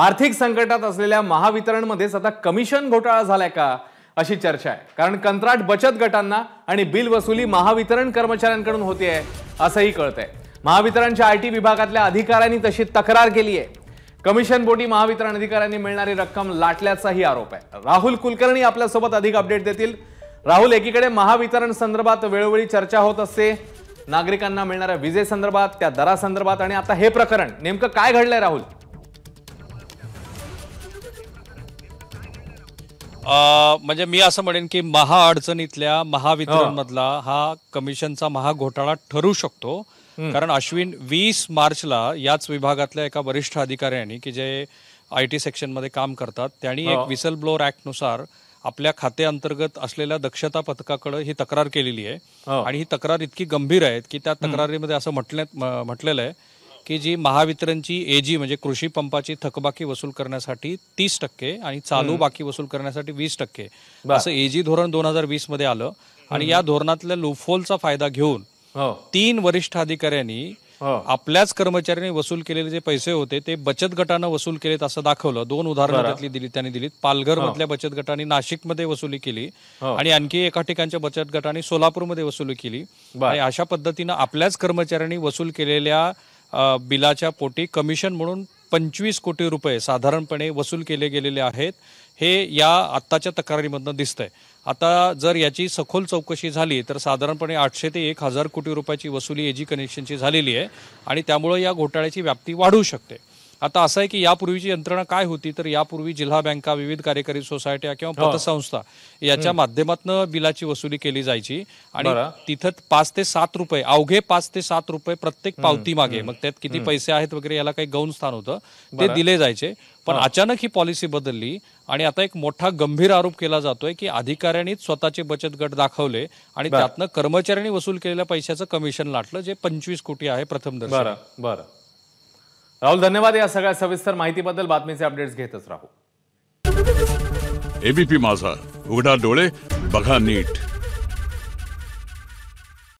आर्थिक संकटात असलेल्या महावितरणमध्ये आता कमिशन घोटाळा झालाय का अशी चर्चा आहे कारण कंत्राट बचत गटांना आणि बिल वसुली महावितरण कर्मचाऱ्यांकडून होते असंही कळतंय महावितरणच्या आय टी विभागातल्या अधिकाऱ्यांनी तशी तक्रार केली आहे कमिशन बोटी महावितरण अधिकाऱ्यांनी मिळणारी रक्कम लाटल्याचाही आरोप आहे राहुल कुलकर्णी आपल्यासोबत अधिक अपडेट देतील राहुल एकीकडे महावितरण संदर्भात वेळोवेळी चर्चा होत असते नागरिकांना मिळणाऱ्या विजेसंदर्भात त्या दरासंदर्भात आणि आता हे प्रकरण नेमकं काय घडलंय राहुल म्हणजे मी असं म्हणेन की महाअडचणीतल्या महावितरणमधला हा कमिशनचा महाघोटाळा ठरू शकतो कारण अश्विन वीस मार्चला याच विभागातल्या एका वरिष्ठ अधिकाऱ्यांनी की जे आय टी मध्ये काम करतात त्यांनी एक विसल हो. ब्लोअर नुसार आपल्या खाते अंतर्गत असलेल्या दक्षता पथकाकडे ही तक्रार केलेली आहे हो. आणि ही तक्रार इतकी गंभीर आहे की त्या तक्रारीमध्ये असं म्हटलं म्हटलेलं आहे की जी महावितरणची एजी म्हणजे कृषी पंपाची थकबाकी वसूल करण्यासाठी तीस टक्के आणि चालू बाकी वसूल करण्यासाठी वीस टक्के असं एजी धोरण दोन हजार वीस मध्ये आलं आणि या धोरणातल्या लुफोलचा फायदा घेऊन हो. तीन वरिष्ठ अधिकाऱ्यांनी हो. आपल्याच कर्मचाऱ्यांनी वसूल केलेले जे पैसे होते ते बचत गटानं वसूल केलेत असं दाखवलं दोन उदाहरणातली दिली त्यांनी दिली पालघर हो. मधल्या बचत गटाने नाशिकमध्ये वसुली केली आणि आणखी एका ठिकाणच्या बचत गटाने सोलापूरमध्ये वसुली केली आणि अशा पद्धतीनं आपल्याच कर्मचाऱ्यांनी वसूल केलेल्या बिलाच्या पोटी कमिशन म्हणून पंचवीस कोटी रुपये साधारणपणे वसूल केले गेलेले आहेत हे या आत्ताच्या तक्रारीमधनं दिसतंय आता जर याची सखोल चौकशी झाली तर साधारणपणे आठशे ते एक हजार कोटी रुपयाची वसुली एजी कनेक्शनची झालेली आहे आणि त्यामुळं या घोटाळ्याची व्याप्ती वाढू शकते आता असं आहे की यापूर्वीची यंत्रणा काय होती तर यापूर्वी जिल्हा बँका विविध कार्यकारी सोसायट्या किंवा हो. पतसंस्था याच्या माध्यमातून बिलाची वसुली केली जायची आणि तिथं पाच ते सात रुपये अवघे पाच ते सात रुपये प्रत्येक पावती मागे मग त्यात किती पैसे आहेत वगैरे याला काही गौण स्थान होतं ते दिले जायचे पण हो. अचानक ही पॉलिसी बदलली आणि आता एक मोठा गंभीर आरोप केला जातोय की अधिकाऱ्यांनीच स्वतःचे बचत गट दाखवले आणि त्यातनं कर्मचाऱ्यांनी वसूल केलेल्या पैशाचं कमिशन लाटलं जे पंचवीस कोटी आहे प्रथम बरं बरं राहुल धन्यवाद या सगळ्या सविस्तर माहितीबद्दल बातमीचे अपडेट्स घेतच राहू एबीपी माझा उघडा डोळे बघा नीट